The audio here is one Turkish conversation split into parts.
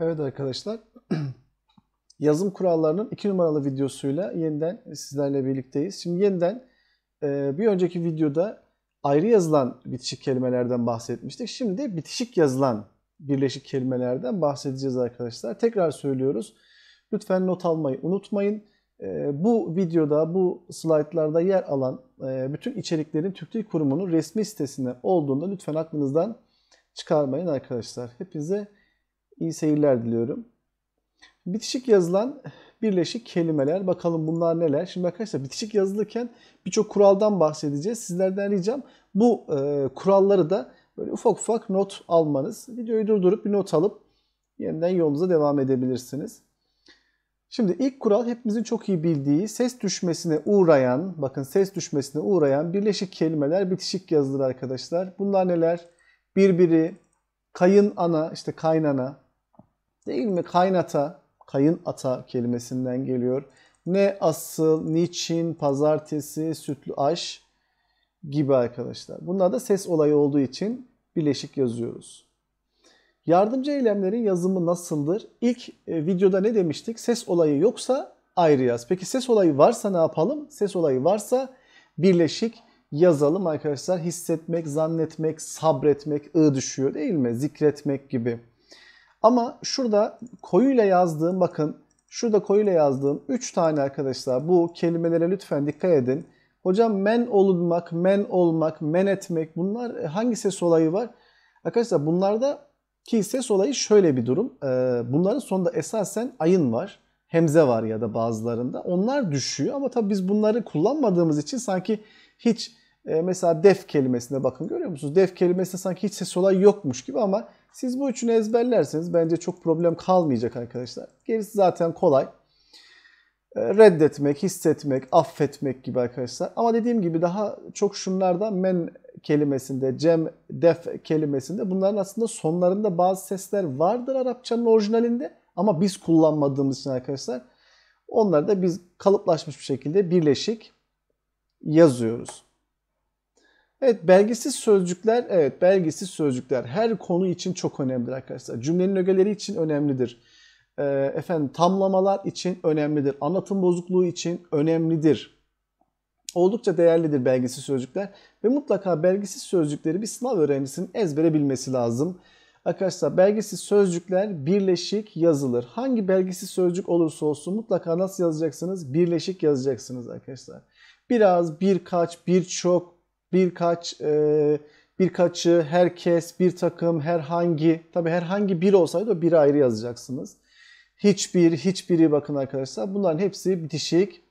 Evet arkadaşlar, yazım kurallarının 2 numaralı videosuyla yeniden sizlerle birlikteyiz. Şimdi yeniden e, bir önceki videoda ayrı yazılan bitişik kelimelerden bahsetmiştik. Şimdi de bitişik yazılan birleşik kelimelerden bahsedeceğiz arkadaşlar. Tekrar söylüyoruz. Lütfen not almayı unutmayın. E, bu videoda, bu slaytlarda yer alan e, bütün içeriklerin Türk Dil Kurumu'nun resmi sitesinde olduğunda lütfen aklınızdan çıkarmayın arkadaşlar. Hepinize İyi seyirler diliyorum. Bitişik yazılan birleşik kelimeler. Bakalım bunlar neler? Şimdi arkadaşlar bitişik yazılırken birçok kuraldan bahsedeceğiz. Sizlerden ricam bu e, kuralları da böyle ufak ufak not almanız. Videoyu durdurup bir not alıp yeniden yolunuza devam edebilirsiniz. Şimdi ilk kural hepimizin çok iyi bildiği ses düşmesine uğrayan, bakın ses düşmesine uğrayan birleşik kelimeler bitişik yazılır arkadaşlar. Bunlar neler? Birbiri, kayın ana, işte kaynana, değil mi? Kaynata, kayın ata kelimesinden geliyor. Ne asıl, niçin, pazartesi, sütlü aş gibi arkadaşlar. Bunlar da ses olayı olduğu için birleşik yazıyoruz. Yardımcı eylemlerin yazımı nasıldır? İlk e, videoda ne demiştik? Ses olayı yoksa ayrı yaz. Peki ses olayı varsa ne yapalım? Ses olayı varsa birleşik yazalım arkadaşlar. Hissetmek, zannetmek, sabretmek, ı düşüyor değil mi? Zikretmek gibi. Ama şurada koyuyla yazdığım bakın şurada koyuyla yazdığım 3 tane arkadaşlar bu kelimelere lütfen dikkat edin. Hocam men olunmak, men olmak, men etmek bunlar e, hangi ses olayı var? Arkadaşlar bunlarda ki ses olayı şöyle bir durum. Ee, bunların sonunda esasen ayın var. Hemze var ya da bazılarında. Onlar düşüyor ama tabii biz bunları kullanmadığımız için sanki hiç e, mesela def kelimesine bakın görüyor musunuz? Def kelimesinde sanki hiç ses olayı yokmuş gibi ama siz bu üçünü ezberlerseniz bence çok problem kalmayacak arkadaşlar. Gerisi zaten kolay. Ee, reddetmek, hissetmek, affetmek gibi arkadaşlar. Ama dediğim gibi daha çok şunlarda men kelimesinde, cem, def kelimesinde bunların aslında sonlarında bazı sesler vardır Arapçanın orijinalinde. Ama biz kullanmadığımız için arkadaşlar onları da biz kalıplaşmış bir şekilde birleşik yazıyoruz. Evet belgisiz sözcükler, evet belgisiz sözcükler her konu için çok önemlidir arkadaşlar. Cümlenin ögeleri için önemlidir. Ee, efendim tamlamalar için önemlidir. Anlatım bozukluğu için önemlidir. Oldukça değerlidir belgisiz sözcükler ve mutlaka belgisiz sözcükleri bir sınav öğrencisinin ezbere bilmesi lazım. Arkadaşlar belgisiz sözcükler birleşik yazılır. Hangi belgisiz sözcük olursa olsun mutlaka nasıl yazacaksınız? Birleşik yazacaksınız arkadaşlar. Biraz, birkaç, birçok, birkaç e, birkaçı, herkes, bir takım, herhangi. Tabii herhangi bir olsaydı o bir ayrı yazacaksınız. Hiçbir, hiçbiri bakın arkadaşlar. Bunların hepsi bitişik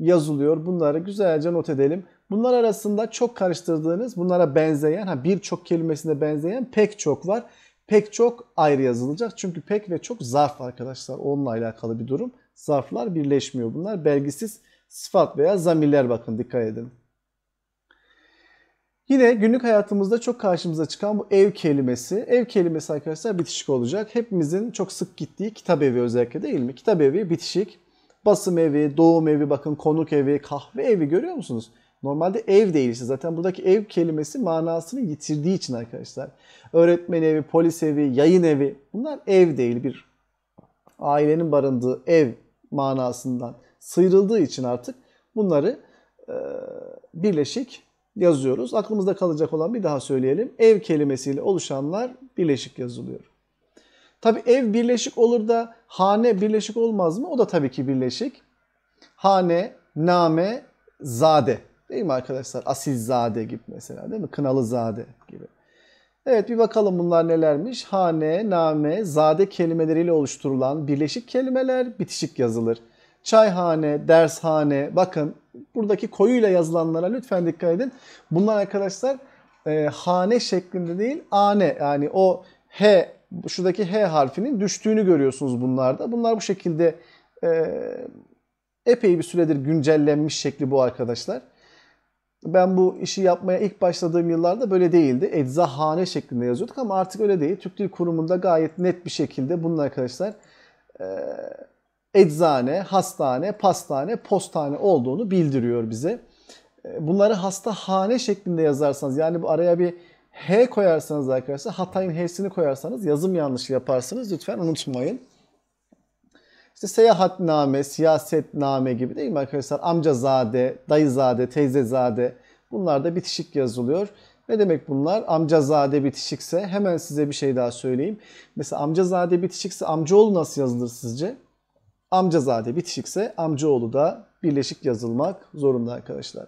yazılıyor. Bunları güzelce not edelim. Bunlar arasında çok karıştırdığınız, bunlara benzeyen, ha birçok kelimesine benzeyen pek çok var. Pek çok ayrı yazılacak. Çünkü pek ve çok zarf arkadaşlar. Onunla alakalı bir durum. Zarflar birleşmiyor. Bunlar belgisiz sıfat veya zamirler bakın dikkat edin. Yine günlük hayatımızda çok karşımıza çıkan bu ev kelimesi. Ev kelimesi arkadaşlar bitişik olacak. Hepimizin çok sık gittiği kitap evi özellikle değil mi? Kitap evi bitişik. Basım evi, doğum evi, bakın konuk evi, kahve evi görüyor musunuz? Normalde ev değil işte. Zaten buradaki ev kelimesi manasını yitirdiği için arkadaşlar. Öğretmen evi, polis evi, yayın evi bunlar ev değil bir ailenin barındığı ev manasından sıyrıldığı için artık bunları e, birleşik yazıyoruz. Aklımızda kalacak olan bir daha söyleyelim. Ev kelimesiyle oluşanlar birleşik yazılıyor. Tabi ev birleşik olur da hane birleşik olmaz mı? O da tabii ki birleşik. Hane, name, zade. Değil mi arkadaşlar? asil zade gibi mesela değil mi? zade gibi. Evet bir bakalım bunlar nelermiş. Hane, name, zade kelimeleriyle oluşturulan birleşik kelimeler bitişik yazılır. Çayhane, dershane, bakın buradaki koyuyla yazılanlara lütfen dikkat edin. Bunlar arkadaşlar e, hane şeklinde değil ane yani o H şuradaki H harfinin düştüğünü görüyorsunuz bunlarda. Bunlar bu şekilde e, epey bir süredir güncellenmiş şekli bu arkadaşlar. Ben bu işi yapmaya ilk başladığım yıllarda böyle değildi. Eczahane şeklinde yazıyorduk ama artık öyle değil. Türk Dil Kurumu'nda gayet net bir şekilde bunun arkadaşlar e, eczane, hastane, pastane, postane olduğunu bildiriyor bize. E, bunları hasta hane şeklinde yazarsanız yani bu araya bir H koyarsanız arkadaşlar Hatay'ın H'sini koyarsanız yazım yanlışı yaparsınız. Lütfen unutmayın. İşte seyahatname, siyasetname gibi değil mi arkadaşlar? Amcazade, dayızade, teyzezade bunlar da bitişik yazılıyor. Ne demek bunlar? Amcazade bitişikse hemen size bir şey daha söyleyeyim. Mesela amcazade bitişikse amcaoğlu nasıl yazılır sizce? amcazade bitişikse amcaoğlu da birleşik yazılmak zorunda arkadaşlar.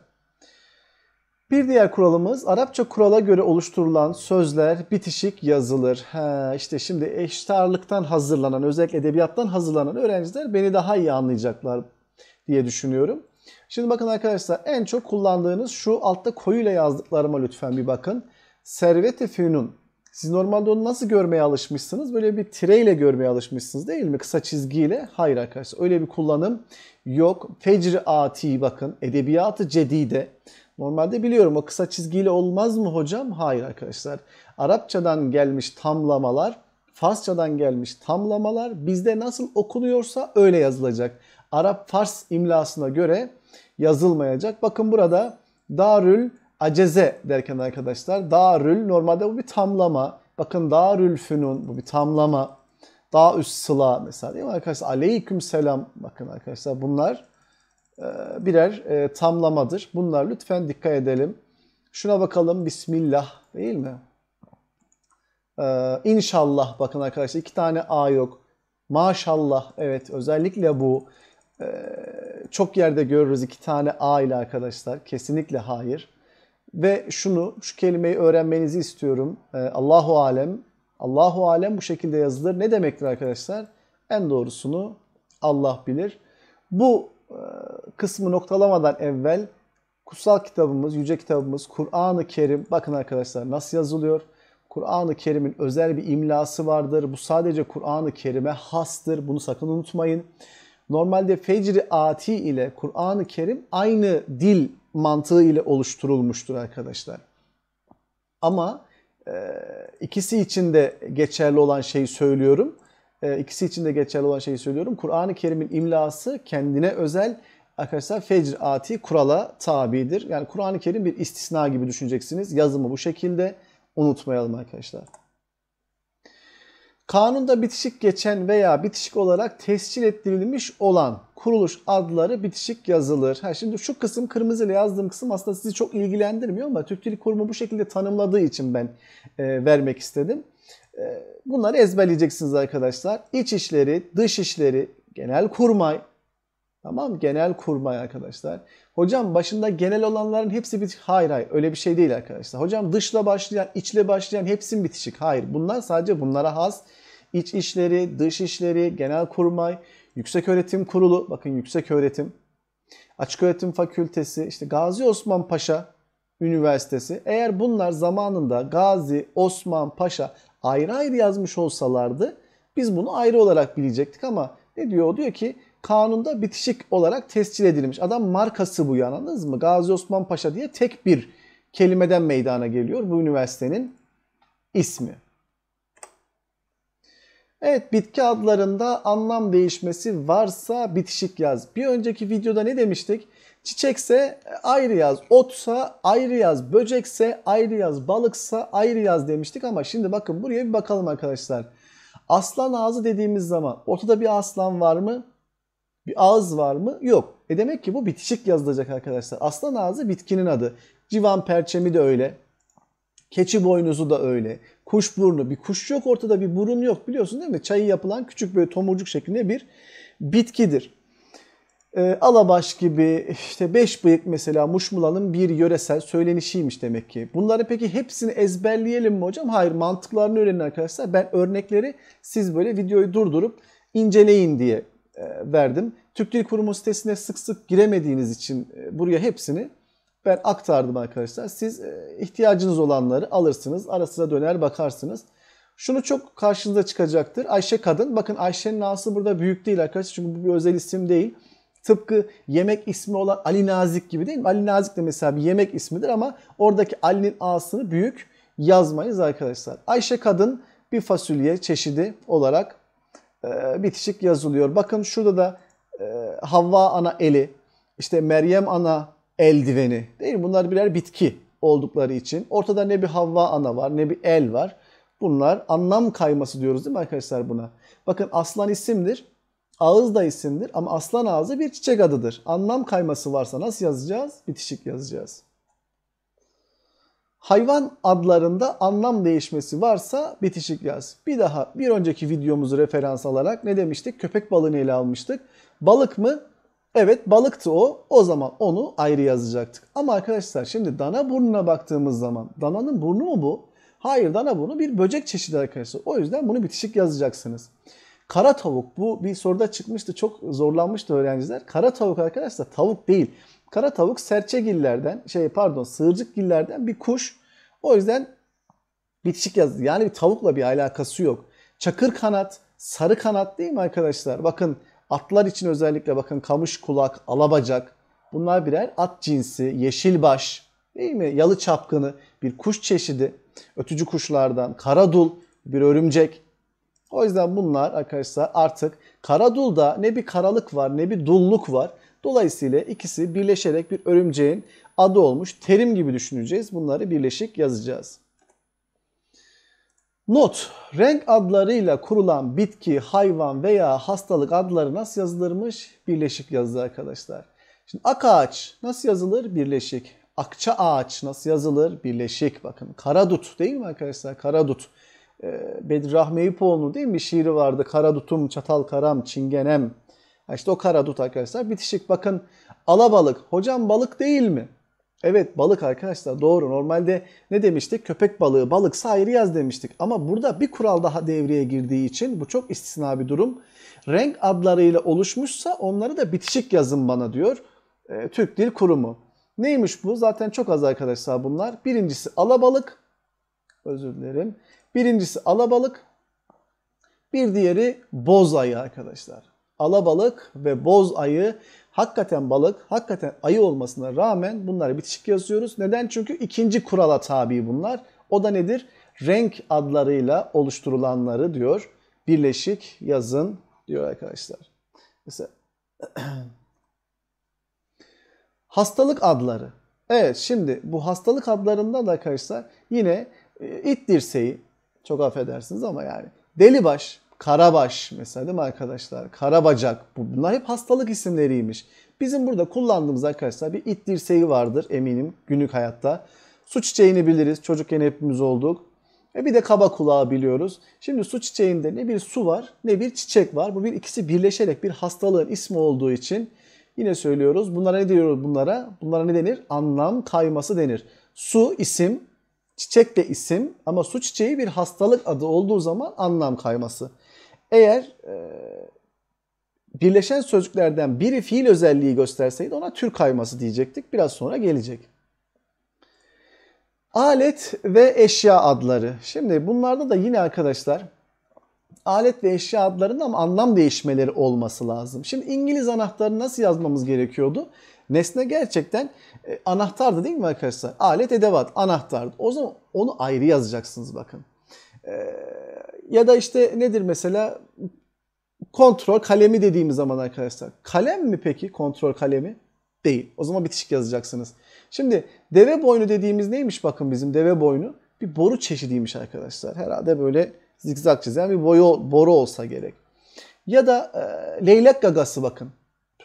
Bir diğer kuralımız Arapça kurala göre oluşturulan sözler bitişik yazılır. Ha, işte şimdi eşitarlıktan hazırlanan özellikle edebiyattan hazırlanan öğrenciler beni daha iyi anlayacaklar diye düşünüyorum. Şimdi bakın arkadaşlar en çok kullandığınız şu altta koyuyla yazdıklarıma lütfen bir bakın. Servet-i Fünun siz normalde onu nasıl görmeye alışmışsınız? Böyle bir tireyle görmeye alışmışsınız değil mi? Kısa çizgiyle. Hayır arkadaşlar öyle bir kullanım yok. Fecri bakın edebiyatı cedide. Normalde biliyorum o kısa çizgiyle olmaz mı hocam? Hayır arkadaşlar. Arapçadan gelmiş tamlamalar, Farsçadan gelmiş tamlamalar bizde nasıl okunuyorsa öyle yazılacak. Arap Fars imlasına göre yazılmayacak. Bakın burada Darül aceze derken arkadaşlar darül normalde bu bir tamlama. Bakın darül fünun bu bir tamlama. Daha üst sıla mesela değil mi arkadaşlar? Aleyküm selam bakın arkadaşlar bunlar e, birer e, tamlamadır. Bunlar lütfen dikkat edelim. Şuna bakalım Bismillah değil mi? E, inşallah. bakın arkadaşlar iki tane A yok. Maşallah evet özellikle bu çok yerde görürüz iki tane A ile arkadaşlar. Kesinlikle hayır. Ve şunu, şu kelimeyi öğrenmenizi istiyorum. E, Allahu alem. Allahu alem bu şekilde yazılır. Ne demektir arkadaşlar? En doğrusunu Allah bilir. Bu e, kısmı noktalamadan evvel kutsal kitabımız, yüce kitabımız Kur'an-ı Kerim. Bakın arkadaşlar nasıl yazılıyor? Kur'an-ı Kerim'in özel bir imlası vardır. Bu sadece Kur'an-ı Kerim'e hastır. Bunu sakın unutmayın. Normalde fecri ati ile Kur'an-ı Kerim aynı dil mantığı ile oluşturulmuştur arkadaşlar. Ama e, ikisi için de geçerli olan şeyi söylüyorum. E, ikisi için de geçerli olan şeyi söylüyorum. Kur'an-ı Kerim'in imlası kendine özel arkadaşlar fecr ati kurala tabidir. Yani Kur'an-ı Kerim bir istisna gibi düşüneceksiniz. Yazımı bu şekilde unutmayalım arkadaşlar. Kanunda bitişik geçen veya bitişik olarak tescil ettirilmiş olan kuruluş adları bitişik yazılır. Ha şimdi şu kısım kırmızı ile yazdığım kısım aslında sizi çok ilgilendirmiyor ama Türk Dil Kurumu bu şekilde tanımladığı için ben e, vermek istedim. E, bunları ezberleyeceksiniz arkadaşlar. İç işleri, dış işleri, genel kurmay, Tamam genel kurmay arkadaşlar. Hocam başında genel olanların hepsi bir Hayır hayır öyle bir şey değil arkadaşlar. Hocam dışla başlayan, içle başlayan hepsinin bitişik. Hayır bunlar sadece bunlara has. İç işleri, dış işleri, genel kurmay, yüksek öğretim kurulu. Bakın yüksek öğretim. Açık öğretim fakültesi, işte Gazi Osman Paşa Üniversitesi. Eğer bunlar zamanında Gazi Osman Paşa ayrı ayrı yazmış olsalardı biz bunu ayrı olarak bilecektik ama ne diyor? O diyor ki kanunda bitişik olarak tescil edilmiş. Adam markası bu yanınız mı? Gazi Osman Paşa diye tek bir kelimeden meydana geliyor bu üniversitenin ismi. Evet bitki adlarında anlam değişmesi varsa bitişik yaz. Bir önceki videoda ne demiştik? Çiçekse ayrı yaz, otsa ayrı yaz, böcekse ayrı yaz, balıksa ayrı yaz demiştik ama şimdi bakın buraya bir bakalım arkadaşlar. Aslan ağzı dediğimiz zaman ortada bir aslan var mı? Bir ağız var mı? Yok. E demek ki bu bitişik yazılacak arkadaşlar. Aslan ağzı bitkinin adı. Civan perçemi de öyle. Keçi boynuzu da öyle. Kuş burnu. Bir kuş yok ortada bir burun yok biliyorsun değil mi? Çayı yapılan küçük böyle tomurcuk şeklinde bir bitkidir. E, alabaş gibi işte beş bıyık mesela Muşmula'nın bir yöresel söylenişiymiş demek ki. Bunları peki hepsini ezberleyelim mi hocam? Hayır mantıklarını öğrenin arkadaşlar. Ben örnekleri siz böyle videoyu durdurup inceleyin diye e, verdim. Türk Dil Kurumu sitesine sık sık giremediğiniz için e, buraya hepsini ben aktardım arkadaşlar. Siz e, ihtiyacınız olanları alırsınız. Arasına döner bakarsınız. Şunu çok karşınıza çıkacaktır. Ayşe kadın. Bakın Ayşe'nin A'sı burada büyük değil arkadaşlar. Çünkü bu bir özel isim değil. Tıpkı yemek ismi olan Ali Nazik gibi değil mi? Ali Nazik de mesela bir yemek ismidir ama oradaki Ali'nin A'sını büyük yazmayız arkadaşlar. Ayşe kadın bir fasulye çeşidi olarak ee, bitişik yazılıyor. Bakın şurada da e, Havva ana eli, işte Meryem ana eldiveni değil mi? Bunlar birer bitki oldukları için. Ortada ne bir Havva ana var ne bir el var. Bunlar anlam kayması diyoruz değil mi arkadaşlar buna? Bakın aslan isimdir. Ağız da isimdir ama aslan ağzı bir çiçek adıdır. Anlam kayması varsa nasıl yazacağız? Bitişik yazacağız. Hayvan adlarında anlam değişmesi varsa bitişik yaz. Bir daha bir önceki videomuzu referans alarak ne demiştik? Köpek balığını ele almıştık. Balık mı? Evet balıktı o. O zaman onu ayrı yazacaktık. Ama arkadaşlar şimdi dana burnuna baktığımız zaman dananın burnu mu bu? Hayır dana burnu bir böcek çeşidi arkadaşlar. O yüzden bunu bitişik yazacaksınız. Kara tavuk bu bir soruda çıkmıştı çok zorlanmıştı öğrenciler. Kara tavuk arkadaşlar tavuk değil. Kara tavuk serçegillerden şey pardon sığırcıkgillerden bir kuş. O yüzden bitişik yazdı. Yani bir tavukla bir alakası yok. Çakır kanat, sarı kanat değil mi arkadaşlar? Bakın atlar için özellikle bakın kamış kulak, alabacak bunlar birer at cinsi, Yeşil baş, değil mi? Yalı çapkını bir kuş çeşidi. Ötücü kuşlardan karadul bir örümcek. O yüzden bunlar arkadaşlar artık karadulda ne bir karalık var ne bir dulluk var. Dolayısıyla ikisi birleşerek bir örümceğin adı olmuş terim gibi düşüneceğiz. Bunları birleşik yazacağız. Not, renk adlarıyla kurulan bitki, hayvan veya hastalık adları nasıl yazılırmış? Birleşik yazılır arkadaşlar. Şimdi ak ağaç nasıl yazılır? Birleşik. Akça ağaç nasıl yazılır? Birleşik. Bakın karadut değil mi arkadaşlar? Karadut. Ee, Bedri Rahmi İpoğlu'nun değil mi bir şiiri vardı? Karadutum, çatal karam, çingenem işte o Kara Dut arkadaşlar bitişik. Bakın alabalık. Hocam balık değil mi? Evet balık arkadaşlar doğru. Normalde ne demiştik? Köpek balığı, balık ayrı yaz demiştik. Ama burada bir kural daha devreye girdiği için bu çok istisna bir durum. Renk adlarıyla oluşmuşsa onları da bitişik yazın bana diyor e, Türk Dil Kurumu. Neymiş bu? Zaten çok az arkadaşlar bunlar. Birincisi alabalık. Özür dilerim. Birincisi alabalık. Bir diğeri boz ayı arkadaşlar alabalık ve boz ayı hakikaten balık, hakikaten ayı olmasına rağmen bunları bitişik yazıyoruz. Neden? Çünkü ikinci kurala tabi bunlar. O da nedir? Renk adlarıyla oluşturulanları diyor. Birleşik yazın diyor arkadaşlar. Mesela hastalık adları. Evet şimdi bu hastalık adlarında da arkadaşlar yine e, it dirseği çok affedersiniz ama yani deli baş. Karabaş mesela değil mi arkadaşlar? Karabacak. Bunlar hep hastalık isimleriymiş. Bizim burada kullandığımız arkadaşlar bir it dirseği vardır eminim günlük hayatta. Su çiçeğini biliriz. Çocukken hepimiz olduk. E bir de kaba kulağı biliyoruz. Şimdi su çiçeğinde ne bir su var ne bir çiçek var. Bu bir ikisi birleşerek bir hastalığın ismi olduğu için yine söylüyoruz. Bunlara ne diyoruz bunlara? Bunlara ne denir? Anlam kayması denir. Su isim, çiçek de isim ama su çiçeği bir hastalık adı olduğu zaman anlam kayması. Eğer e, birleşen sözcüklerden biri fiil özelliği gösterseydi ona tür kayması diyecektik. Biraz sonra gelecek. Alet ve eşya adları. Şimdi bunlarda da yine arkadaşlar alet ve eşya adlarının ama anlam değişmeleri olması lazım. Şimdi İngiliz anahtarı nasıl yazmamız gerekiyordu? Nesne gerçekten e, anahtardı değil mi arkadaşlar? Alet edevat anahtardı. O zaman onu ayrı yazacaksınız bakın ya da işte nedir mesela kontrol kalemi dediğimiz zaman arkadaşlar. Kalem mi peki kontrol kalemi? Değil. O zaman bitişik yazacaksınız. Şimdi deve boynu dediğimiz neymiş bakın bizim deve boynu? Bir boru çeşidiymiş arkadaşlar. Herhalde böyle zikzak çizen bir boyu, boru olsa gerek. Ya da e, leylek gagası bakın.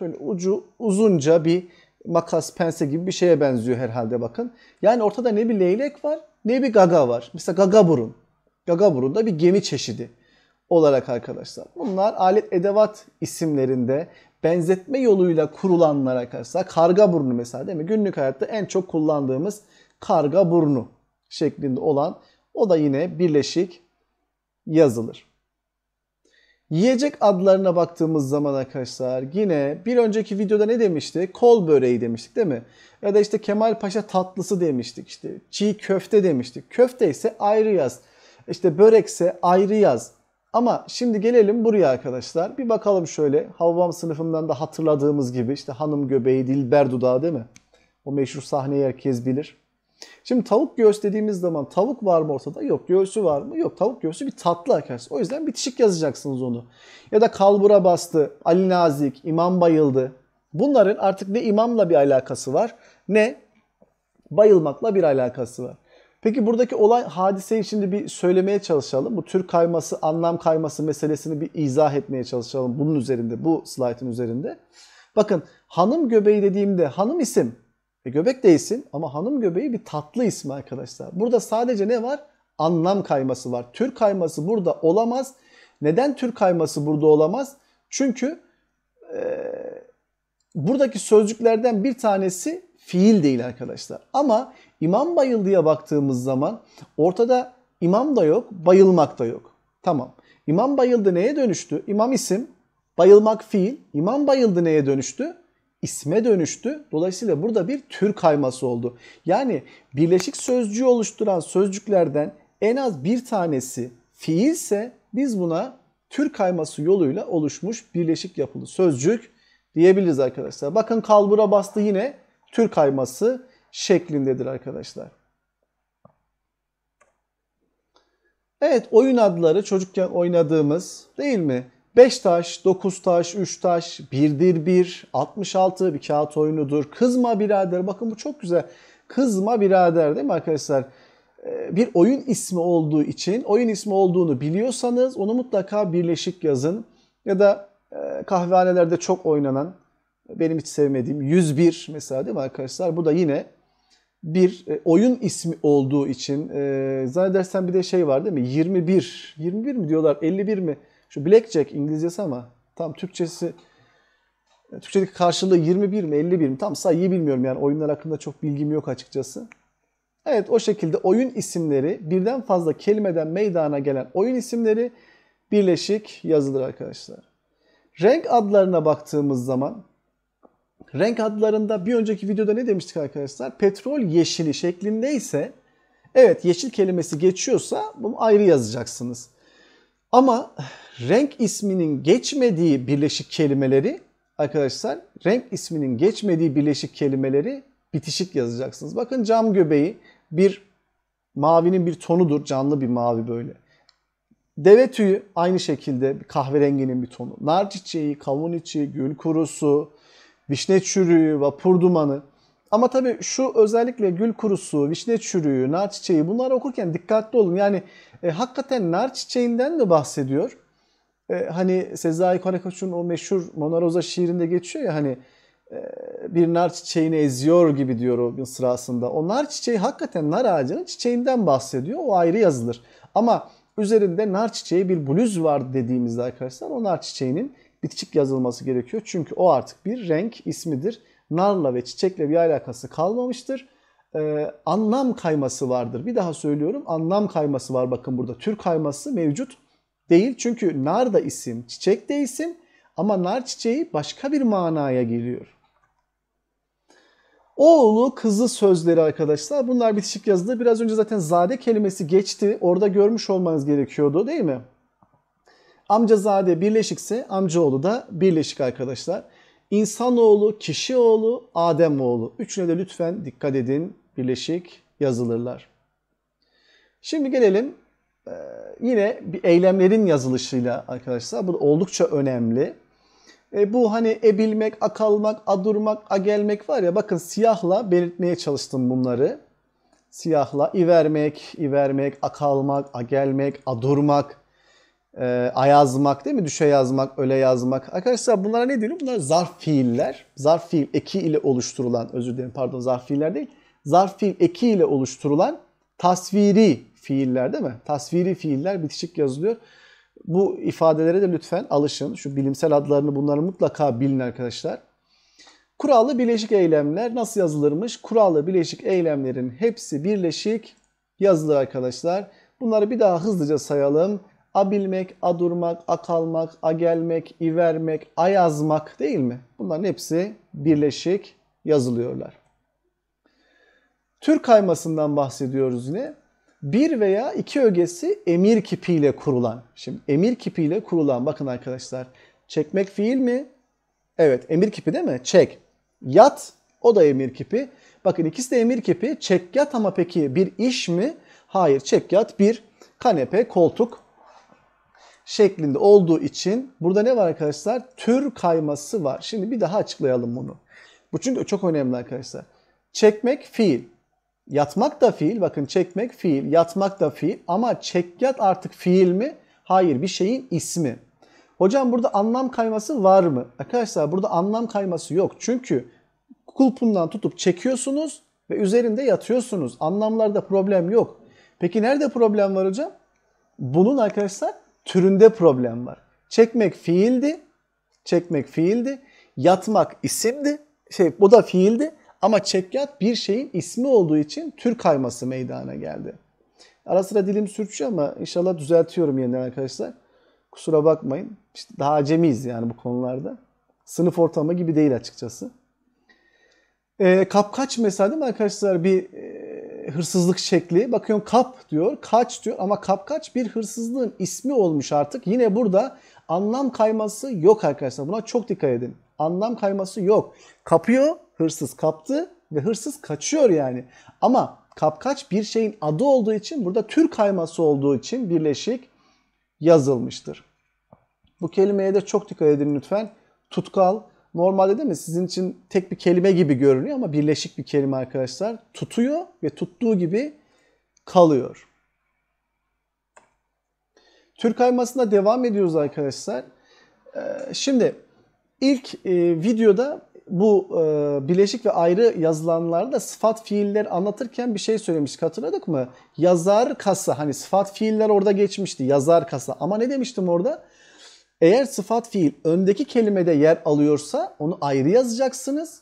böyle ucu uzunca bir makas, pense gibi bir şeye benziyor herhalde bakın. Yani ortada ne bir leylek var ne bir gaga var. Mesela gaga burun da bir gemi çeşidi olarak arkadaşlar. Bunlar alet edevat isimlerinde benzetme yoluyla kurulanlar arkadaşlar. Karga burnu mesela değil mi? Günlük hayatta en çok kullandığımız karga burnu şeklinde olan o da yine birleşik yazılır. Yiyecek adlarına baktığımız zaman arkadaşlar yine bir önceki videoda ne demiştik? Kol böreği demiştik değil mi? Ya da işte Kemal Paşa tatlısı demiştik işte. Çiğ köfte demiştik. Köfte ise ayrı yaz. İşte börekse ayrı yaz. Ama şimdi gelelim buraya arkadaşlar. Bir bakalım şöyle Havvam sınıfından da hatırladığımız gibi işte hanım göbeği, dilber dudağı değil mi? O meşhur sahneyi herkes bilir. Şimdi tavuk göğüs dediğimiz zaman tavuk var mı ortada? Yok. Göğsü var mı? Yok. Tavuk göğsü bir tatlı arkadaşlar. O yüzden bitişik yazacaksınız onu. Ya da kalbura bastı, Ali Nazik, imam bayıldı. Bunların artık ne imamla bir alakası var ne bayılmakla bir alakası var. Peki buradaki olay hadiseyi şimdi bir söylemeye çalışalım. Bu tür kayması, anlam kayması meselesini bir izah etmeye çalışalım bunun üzerinde, bu slaytın üzerinde. Bakın hanım göbeği dediğimde hanım isim, e, göbek de isim ama hanım göbeği bir tatlı isim arkadaşlar. Burada sadece ne var? Anlam kayması var. Tür kayması burada olamaz. Neden tür kayması burada olamaz? Çünkü e, buradaki sözcüklerden bir tanesi fiil değil arkadaşlar. Ama imam bayıldıya baktığımız zaman ortada imam da yok, bayılmak da yok. Tamam. İmam bayıldı neye dönüştü? İmam isim, bayılmak fiil. İmam bayıldı neye dönüştü? isme dönüştü. Dolayısıyla burada bir tür kayması oldu. Yani birleşik sözcüğü oluşturan sözcüklerden en az bir tanesi fiilse biz buna tür kayması yoluyla oluşmuş birleşik yapılı sözcük diyebiliriz arkadaşlar. Bakın kalbura bastı yine tür kayması şeklindedir arkadaşlar. Evet oyun adları çocukken oynadığımız değil mi? 5 taş, 9 taş, 3 taş, 1'dir 1, 66 bir kağıt oyunudur. Kızma birader bakın bu çok güzel. Kızma birader değil mi arkadaşlar? Ee, bir oyun ismi olduğu için oyun ismi olduğunu biliyorsanız onu mutlaka birleşik yazın. Ya da e, kahvehanelerde çok oynanan benim hiç sevmediğim 101 mesela değil mi arkadaşlar? Bu da yine bir e, oyun ismi olduğu için e, zannedersen bir de şey var değil mi? 21. 21 mi diyorlar? 51 mi? Şu Blackjack İngilizcesi ama tam Türkçesi e, Türkçedeki karşılığı 21 mi 51 mi? Tam sayıyı bilmiyorum yani oyunlar hakkında çok bilgim yok açıkçası. Evet o şekilde oyun isimleri birden fazla kelimeden meydana gelen oyun isimleri birleşik yazılır arkadaşlar. Renk adlarına baktığımız zaman Renk adlarında bir önceki videoda ne demiştik arkadaşlar? Petrol yeşili şeklinde ise evet yeşil kelimesi geçiyorsa bunu ayrı yazacaksınız. Ama renk isminin geçmediği birleşik kelimeleri arkadaşlar renk isminin geçmediği birleşik kelimeleri bitişik yazacaksınız. Bakın cam göbeği bir mavinin bir tonudur. Canlı bir mavi böyle. Deve tüyü aynı şekilde kahverenginin bir tonu. Nar çiçeği, kavun içi, gül kurusu, vişne çürüğü, vapur dumanı. Ama tabii şu özellikle gül kurusu, vişne çürüğü, nar çiçeği bunları okurken dikkatli olun. Yani e, hakikaten nar çiçeğinden de bahsediyor. E, hani Sezai Karakoç'un o meşhur Mona şiirinde geçiyor ya hani e, bir nar çiçeğini eziyor gibi diyor o gün sırasında. O nar çiçeği hakikaten nar ağacının çiçeğinden bahsediyor. O ayrı yazılır. Ama üzerinde nar çiçeği bir bluz var dediğimizde arkadaşlar o nar çiçeğinin bitişik yazılması gerekiyor. Çünkü o artık bir renk ismidir. Narla ve çiçekle bir alakası kalmamıştır. Ee, anlam kayması vardır. Bir daha söylüyorum anlam kayması var bakın burada. Türk kayması mevcut değil. Çünkü nar da isim, çiçek de isim ama nar çiçeği başka bir manaya geliyor. Oğlu kızı sözleri arkadaşlar. Bunlar bitişik yazıda. Biraz önce zaten zade kelimesi geçti. Orada görmüş olmanız gerekiyordu değil mi? Amcazade birleşikse amcaoğlu da birleşik arkadaşlar. İnsanoğlu, kişioğlu, Ademoğlu. Üçüne de lütfen dikkat edin. Birleşik yazılırlar. Şimdi gelelim ee, yine bir eylemlerin yazılışıyla arkadaşlar. Bu da oldukça önemli. E, bu hani ebilmek, akalmak, adurmak, agelmek var ya bakın siyahla belirtmeye çalıştım bunları. Siyahla ivermek, ivermek, akalmak, agelmek, adurmak e, ayazmak değil mi? Düşe yazmak, öle yazmak. Arkadaşlar bunlara ne diyorum? Bunlar zarf fiiller. Zarf fiil eki ile oluşturulan, özür dilerim pardon zarf fiiller değil. Zarf fiil eki ile oluşturulan tasviri fiiller değil mi? Tasviri fiiller bitişik yazılıyor. Bu ifadelere de lütfen alışın. Şu bilimsel adlarını bunları mutlaka bilin arkadaşlar. Kurallı bileşik eylemler nasıl yazılırmış? Kurallı bileşik eylemlerin hepsi birleşik yazılır arkadaşlar. Bunları bir daha hızlıca sayalım. A bilmek, a durmak, a kalmak, a gelmek, i vermek, a yazmak değil mi? Bunların hepsi birleşik yazılıyorlar. Türk kaymasından bahsediyoruz yine. Bir veya iki ögesi emir kipiyle kurulan. Şimdi emir kipiyle kurulan bakın arkadaşlar. Çekmek fiil mi? Evet emir kipi değil mi? Çek. Yat o da emir kipi. Bakın ikisi de emir kipi. Çek yat ama peki bir iş mi? Hayır çek yat bir kanepe, koltuk şeklinde olduğu için burada ne var arkadaşlar? Tür kayması var. Şimdi bir daha açıklayalım bunu. Bu çünkü çok önemli arkadaşlar. Çekmek fiil. Yatmak da fiil. Bakın çekmek fiil. Yatmak da fiil. Ama çekyat artık fiil mi? Hayır bir şeyin ismi. Hocam burada anlam kayması var mı? Arkadaşlar burada anlam kayması yok. Çünkü kulpundan tutup çekiyorsunuz ve üzerinde yatıyorsunuz. Anlamlarda problem yok. Peki nerede problem var hocam? Bunun arkadaşlar Türünde problem var. Çekmek fiildi. Çekmek fiildi. Yatmak isimdi. Şey, bu da fiildi. Ama çekyat bir şeyin ismi olduğu için tür kayması meydana geldi. Ara sıra dilim sürçüyor ama inşallah düzeltiyorum yeniden arkadaşlar. Kusura bakmayın. İşte daha acemiyiz yani bu konularda. Sınıf ortamı gibi değil açıkçası. E, kapkaç mesela değil mi arkadaşlar? Bir e, hırsızlık şekli. Bakıyorum kap diyor, kaç diyor ama kap kaç bir hırsızlığın ismi olmuş artık. Yine burada anlam kayması yok arkadaşlar. Buna çok dikkat edin. Anlam kayması yok. Kapıyor, hırsız kaptı ve hırsız kaçıyor yani. Ama kapkaç bir şeyin adı olduğu için burada Türk kayması olduğu için birleşik yazılmıştır. Bu kelimeye de çok dikkat edin lütfen. Tutkal, normalde değil mi sizin için tek bir kelime gibi görünüyor ama birleşik bir kelime arkadaşlar. Tutuyor ve tuttuğu gibi kalıyor. Türk kaymasına devam ediyoruz arkadaşlar. Ee, şimdi ilk e, videoda bu e, bileşik ve ayrı yazılanlarda sıfat fiiller anlatırken bir şey söylemiştik hatırladık mı? Yazar kasa hani sıfat fiiller orada geçmişti yazar kasa ama ne demiştim orada? Eğer sıfat fiil öndeki kelimede yer alıyorsa onu ayrı yazacaksınız.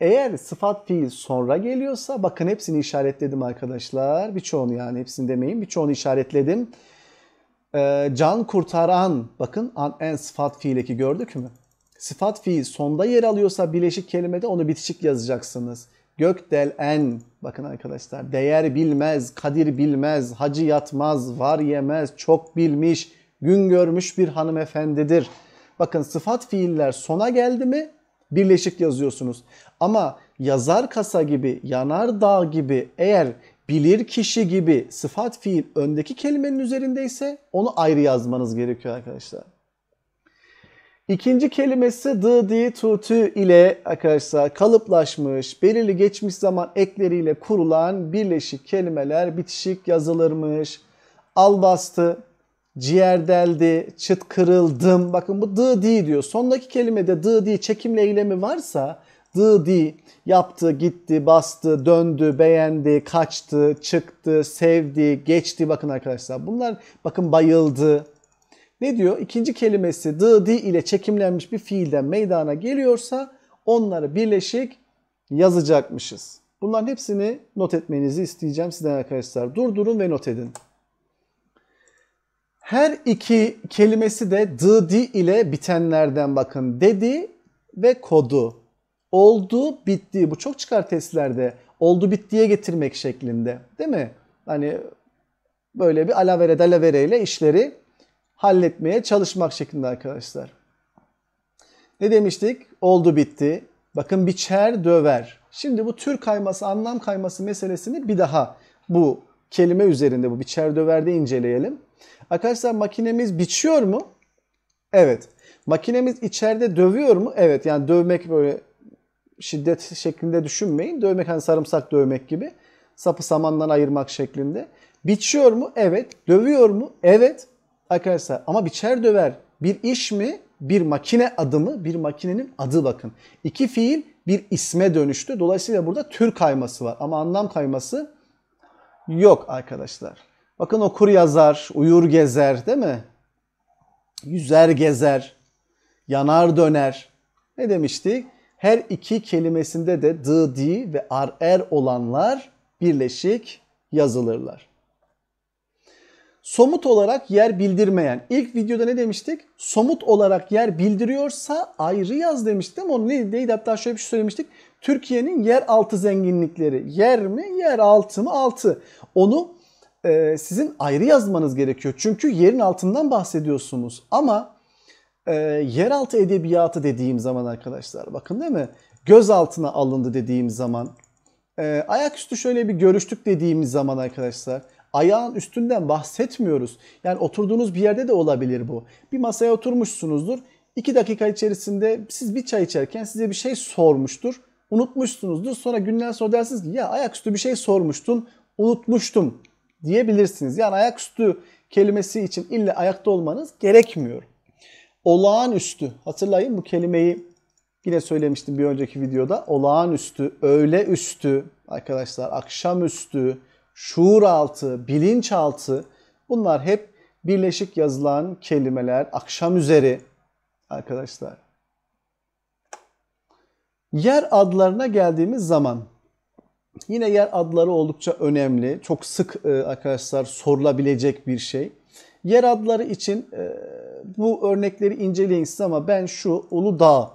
Eğer sıfat fiil sonra geliyorsa bakın hepsini işaretledim arkadaşlar. Birçoğunu yani hepsini demeyin birçoğunu işaretledim. Ee, can kurtaran bakın an en sıfat fiileki gördük mü? Sıfat fiil sonda yer alıyorsa bileşik kelimede onu bitişik yazacaksınız. Gökdel en bakın arkadaşlar değer bilmez, kadir bilmez, hacı yatmaz, var yemez, çok bilmiş, gün görmüş bir hanımefendidir. Bakın sıfat fiiller sona geldi mi birleşik yazıyorsunuz. Ama yazar kasa gibi, yanar dağ gibi eğer bilir kişi gibi sıfat fiil öndeki kelimenin üzerindeyse onu ayrı yazmanız gerekiyor arkadaşlar. İkinci kelimesi dı, di, tu, tü ile arkadaşlar kalıplaşmış, belirli geçmiş zaman ekleriyle kurulan birleşik kelimeler bitişik yazılırmış. albastı ciğer deldi, çıt kırıldım. Bakın bu dı di diyor. Sondaki kelimede dı di çekimle eylemi varsa dı di yaptı, gitti, bastı, döndü, beğendi, kaçtı, çıktı, sevdi, geçti. Bakın arkadaşlar bunlar bakın bayıldı. Ne diyor? İkinci kelimesi dı di ile çekimlenmiş bir fiilden meydana geliyorsa onları birleşik yazacakmışız. Bunların hepsini not etmenizi isteyeceğim sizden arkadaşlar. Durdurun ve not edin. Her iki kelimesi de dı di ile bitenlerden bakın. Dedi ve kodu. Oldu, bitti. Bu çok çıkar testlerde. Oldu bittiye getirmek şeklinde. Değil mi? Hani böyle bir alavere dalavere ile işleri halletmeye çalışmak şeklinde arkadaşlar. Ne demiştik? Oldu bitti. Bakın biçer döver. Şimdi bu tür kayması, anlam kayması meselesini bir daha bu kelime üzerinde bu biçer döverde inceleyelim. Arkadaşlar makinemiz biçiyor mu? Evet. Makinemiz içeride dövüyor mu? Evet. Yani dövmek böyle şiddet şeklinde düşünmeyin. Dövmek hani sarımsak dövmek gibi. Sapı samandan ayırmak şeklinde. Biçiyor mu? Evet. Dövüyor mu? Evet. Arkadaşlar ama biçer döver bir iş mi? Bir makine adı mı? bir makinenin adı bakın. İki fiil bir isme dönüştü. Dolayısıyla burada tür kayması var ama anlam kayması yok arkadaşlar. Bakın okur yazar, uyur gezer değil mi? Yüzer gezer, yanar döner. Ne demiştik? Her iki kelimesinde de d, d ve r, r er olanlar birleşik yazılırlar. Somut olarak yer bildirmeyen. İlk videoda ne demiştik? Somut olarak yer bildiriyorsa ayrı yaz demiştik ama onu neydi? neydi? Hatta şöyle bir şey söylemiştik. Türkiye'nin yer altı zenginlikleri. Yer mi? Yer altı mı? Altı. Onu e, sizin ayrı yazmanız gerekiyor. Çünkü yerin altından bahsediyorsunuz. Ama e, yeraltı edebiyatı dediğim zaman arkadaşlar bakın değil mi? göz altına alındı dediğim zaman, e, ayaküstü şöyle bir görüştük dediğimiz zaman arkadaşlar ayağın üstünden bahsetmiyoruz. Yani oturduğunuz bir yerde de olabilir bu. Bir masaya oturmuşsunuzdur. 2 dakika içerisinde siz bir çay içerken size bir şey sormuştur. Unutmuşsunuzdur. Sonra günler sonra dersiniz ki ya ayaküstü bir şey sormuştun. Unutmuştum diyebilirsiniz. Yani ayaküstü kelimesi için illa ayakta olmanız gerekmiyor. Olağanüstü. Hatırlayın bu kelimeyi yine söylemiştim bir önceki videoda. Olağanüstü, öğle üstü arkadaşlar, akşamüstü, şuuraltı, bilinçaltı bunlar hep birleşik yazılan kelimeler. Akşam üzeri arkadaşlar. Yer adlarına geldiğimiz zaman Yine yer adları oldukça önemli. Çok sık e, arkadaşlar sorulabilecek bir şey. Yer adları için e, bu örnekleri inceleyin siz ama ben şu Uludağ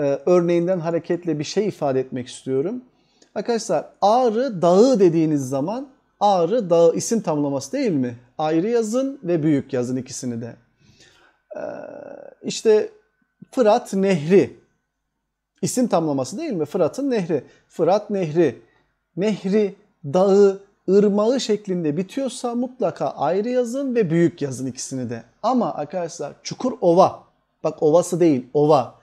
e, örneğinden hareketle bir şey ifade etmek istiyorum. Arkadaşlar Ağrı Dağı dediğiniz zaman Ağrı Dağı isim tamlaması değil mi? Ayrı yazın ve büyük yazın ikisini de. E, işte Fırat Nehri isim tamlaması değil mi? Fırat'ın Nehri. Fırat Nehri nehri, dağı, ırmağı şeklinde bitiyorsa mutlaka ayrı yazın ve büyük yazın ikisini de. Ama arkadaşlar çukur ova. Bak ovası değil ova.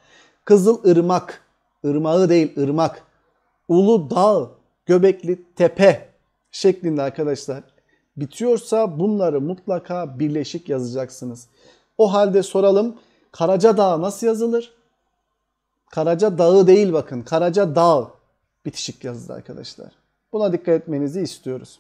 Kızıl ırmak. ırmağı değil ırmak. Ulu dağ. Göbekli tepe şeklinde arkadaşlar bitiyorsa bunları mutlaka birleşik yazacaksınız. O halde soralım Karaca Dağ nasıl yazılır? Karaca Dağı değil bakın. Karaca Dağ bitişik yazılır arkadaşlar. Buna dikkat etmenizi istiyoruz.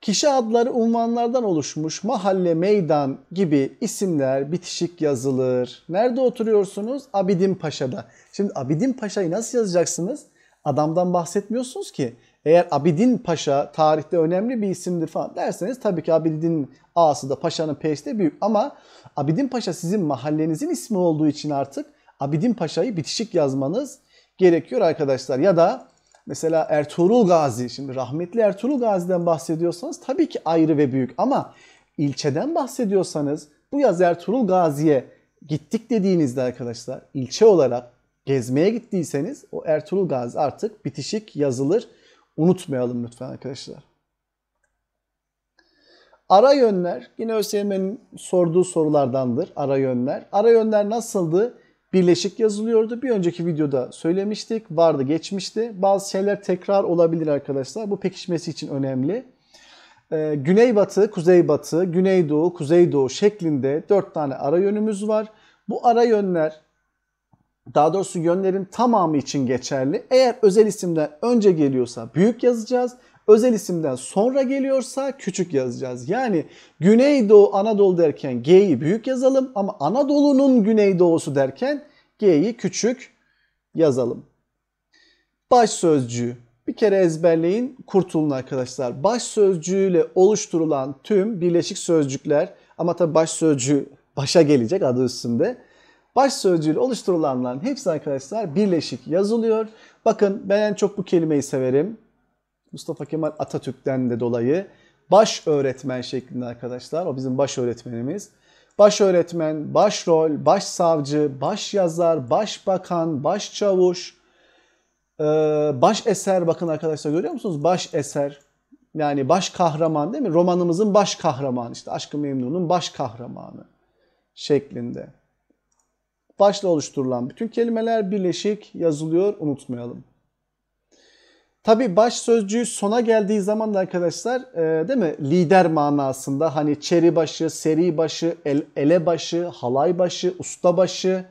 Kişi adları unvanlardan oluşmuş mahalle, meydan gibi isimler bitişik yazılır. Nerede oturuyorsunuz? Abidin Paşa'da. Şimdi Abidin Paşa'yı nasıl yazacaksınız? Adamdan bahsetmiyorsunuz ki. Eğer Abidin Paşa tarihte önemli bir isimdir falan derseniz tabii ki Abidin A'sı da Paşa'nın P'si de büyük. Ama Abidin Paşa sizin mahallenizin ismi olduğu için artık Abidin Paşa'yı bitişik yazmanız gerekiyor arkadaşlar. Ya da mesela Ertuğrul Gazi, şimdi rahmetli Ertuğrul Gazi'den bahsediyorsanız tabii ki ayrı ve büyük ama ilçeden bahsediyorsanız bu yaz Ertuğrul Gazi'ye gittik dediğinizde arkadaşlar ilçe olarak gezmeye gittiyseniz o Ertuğrul Gazi artık bitişik yazılır. Unutmayalım lütfen arkadaşlar. Ara yönler yine ÖSYM'nin sorduğu sorulardandır ara yönler. Ara yönler nasıldı? birleşik yazılıyordu. Bir önceki videoda söylemiştik. Vardı geçmişti. Bazı şeyler tekrar olabilir arkadaşlar. Bu pekişmesi için önemli. Ee, güneybatı, kuzeybatı, güneydoğu, kuzeydoğu şeklinde dört tane ara yönümüz var. Bu ara yönler daha doğrusu yönlerin tamamı için geçerli. Eğer özel isimden önce geliyorsa büyük yazacağız özel isimden sonra geliyorsa küçük yazacağız. Yani Güneydoğu Anadolu derken G'yi büyük yazalım ama Anadolu'nun Güneydoğusu derken G'yi küçük yazalım. Baş sözcüğü bir kere ezberleyin kurtulun arkadaşlar. Baş sözcüğüyle oluşturulan tüm birleşik sözcükler ama tabi baş sözcüğü başa gelecek adı üstünde. Baş sözcüğüyle oluşturulanların hepsi arkadaşlar birleşik yazılıyor. Bakın ben en çok bu kelimeyi severim. Mustafa Kemal Atatürk'ten de dolayı baş öğretmen şeklinde arkadaşlar. O bizim baş öğretmenimiz. Baş öğretmen, baş başrol, baş başyazar, baş başçavuş, e, baş eser bakın arkadaşlar görüyor musunuz? Baş eser yani baş kahraman değil mi? Romanımızın baş kahramanı işte Aşkı Memnun'un baş kahramanı şeklinde. Başla oluşturulan bütün kelimeler birleşik yazılıyor unutmayalım. Tabi baş sözcüğü sona geldiği zaman da arkadaşlar e, değil mi lider manasında hani çeri başı, seri başı, el, ele başı, halay başı, usta başı,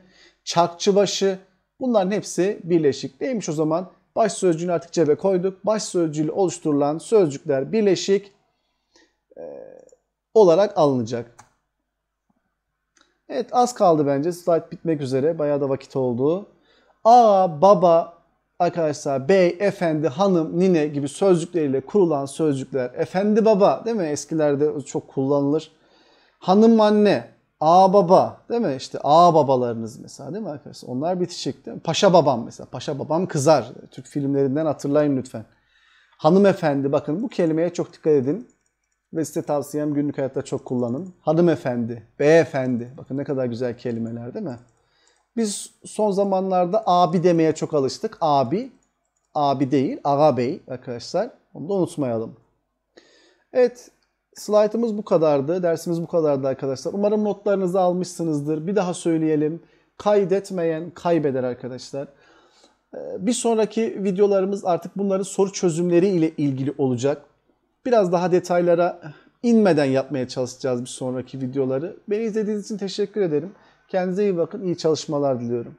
çarkçı başı bunların hepsi birleşik. Neymiş o zaman? Baş sözcüğünü artık cebe koyduk. Baş sözcüğüyle oluşturulan sözcükler birleşik e, olarak alınacak. Evet az kaldı bence. Slide bitmek üzere. Bayağı da vakit oldu. A, baba, arkadaşlar bey, efendi, hanım, nine gibi sözcükleriyle kurulan sözcükler. Efendi baba değil mi? Eskilerde çok kullanılır. Hanım anne, a baba değil mi? İşte a babalarınız mesela değil mi arkadaşlar? Onlar bitişik değil mi? Paşa babam mesela. Paşa babam kızar. Türk filmlerinden hatırlayın lütfen. Hanımefendi bakın bu kelimeye çok dikkat edin. Ve size tavsiyem günlük hayatta çok kullanın. Hanımefendi, beyefendi. Bakın ne kadar güzel kelimeler değil mi? Biz son zamanlarda abi demeye çok alıştık. Abi, abi değil, ağa bey arkadaşlar. Onu da unutmayalım. Evet, slaytımız bu kadardı. Dersimiz bu kadardı arkadaşlar. Umarım notlarınızı almışsınızdır. Bir daha söyleyelim. Kaydetmeyen kaybeder arkadaşlar. Ee, bir sonraki videolarımız artık bunların soru çözümleri ile ilgili olacak. Biraz daha detaylara inmeden yapmaya çalışacağız bir sonraki videoları. Beni izlediğiniz için teşekkür ederim. Kendinize iyi bakın. İyi çalışmalar diliyorum.